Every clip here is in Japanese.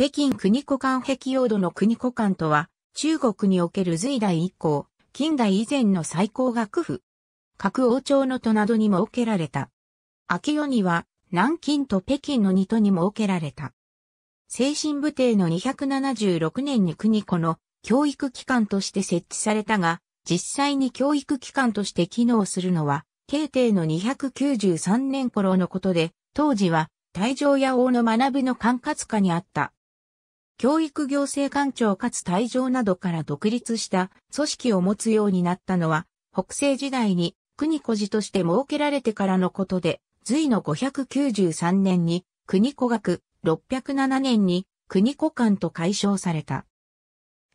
北京国古間壁用土の国古間とは、中国における隋代以降、近代以前の最高学府。各王朝の都などに設けられた。秋夜には、南京と北京の二都に設けられた。精神部帝の276年に国古の教育機関として設置されたが、実際に教育機関として機能するのは、慶帝の293年頃のことで、当時は、大乗や王の学ぶの管轄下にあった。教育行政官庁かつ退場などから独立した組織を持つようになったのは、北西時代に国小寺として設けられてからのことで、隋の593年に国小学、607年に国小館と解消された。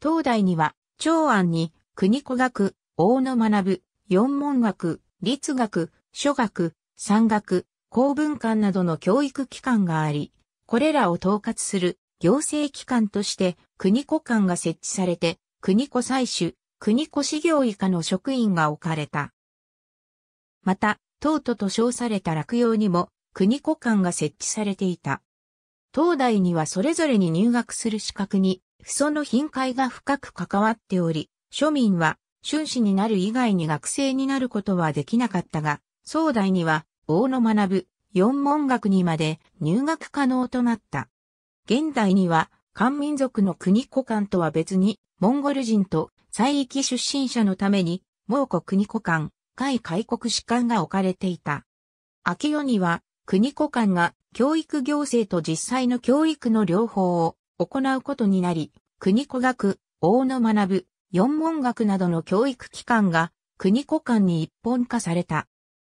東大には、長安に国小学、大野学、四門学、立学、書学、山学、公文館などの教育機関があり、これらを統括する行政機関として国庫官が設置されて、国庫採取、国庫事業以下の職員が置かれた。また、東都と称された落葉にも国庫官が設置されていた。東大にはそれぞれに入学する資格に、不祖の頻回が深く関わっており、庶民は、春士になる以外に学生になることはできなかったが、総大には、大野学ぶ、四門学にまで入学可能となった。現代には、漢民族の国古館とは別に、モンゴル人と在域出身者のために、蒙古国古館、海開国士官が置かれていた。秋夜には、国古館が教育行政と実際の教育の両方を行うことになり、国古学、大野学部、四門学などの教育機関が国古館に一本化された。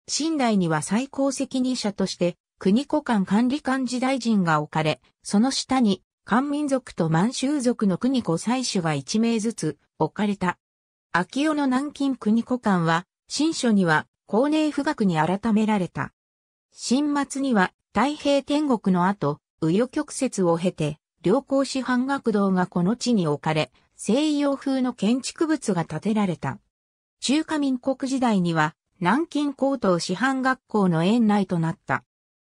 清代には最高責任者として国庫館管理官時大臣が置かれ、その下に、漢民族と満州族の国庫採取が1名ずつ置かれた。秋代の南京国庫館は、新書には、高寧富岳に改められた。新末には、太平天国の後、右与曲折を経て、良好師範学堂がこの地に置かれ、西洋風の建築物が建てられた。中華民国時代には、南京高等師範学校の園内となった。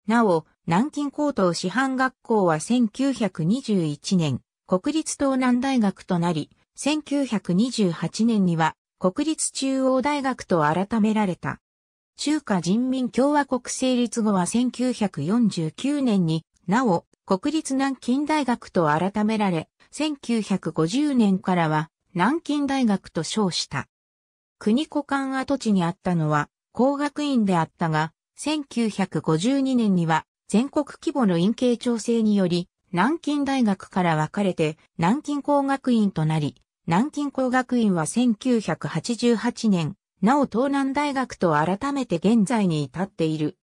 なお、南京高等師範学校は1921年、国立東南大学となり、1928年には国立中央大学と改められた。中華人民共和国成立後は1949年に、なお、国立南京大学と改められ、1950年からは南京大学と称した。国庫館跡地にあったのは工学院であったが、1952年には全国規模の院形調整により、南京大学から分かれて南京工学院となり、南京工学院は1988年、なお東南大学と改めて現在に至っている。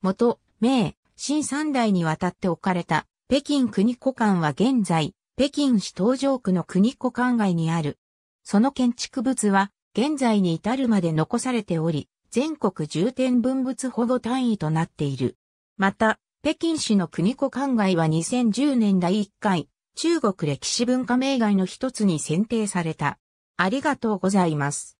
元、明、新三代にわたって置かれた北京国古館は現在、北京市東城区の国古館街にある。その建築物は現在に至るまで残されており、全国重点文物保護単位となっている。また、北京市の国子館外は2010年第1回、中国歴史文化名外の一つに選定された。ありがとうございます。